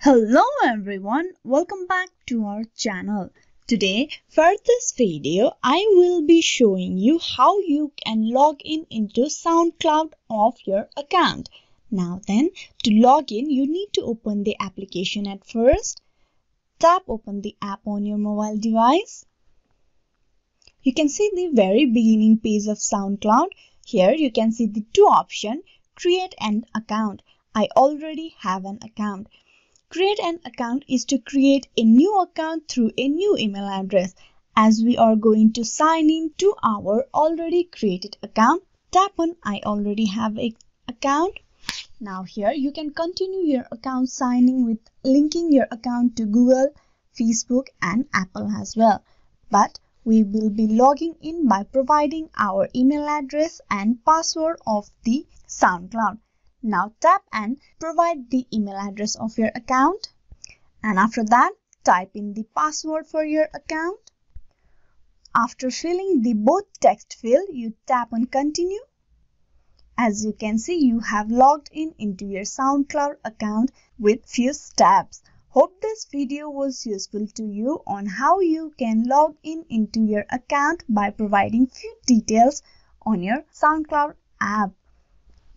Hello everyone, welcome back to our channel. Today for this video, I will be showing you how you can log in into SoundCloud of your account. Now then, to log in, you need to open the application at first. Tap open the app on your mobile device. You can see the very beginning page of SoundCloud. Here you can see the two options, create an account. I already have an account Create an account is to create a new account through a new email address. As we are going to sign in to our already created account, tap on I already have an account. Now here you can continue your account signing with linking your account to Google, Facebook and Apple as well. But we will be logging in by providing our email address and password of the SoundCloud. Now tap and provide the email address of your account. And after that, type in the password for your account. After filling the both text field, you tap on continue. As you can see, you have logged in into your SoundCloud account with few steps. Hope this video was useful to you on how you can log in into your account by providing few details on your SoundCloud app.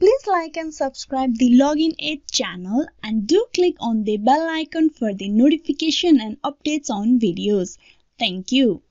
Please like and subscribe the Login 8 channel and do click on the bell icon for the notification and updates on videos. Thank you.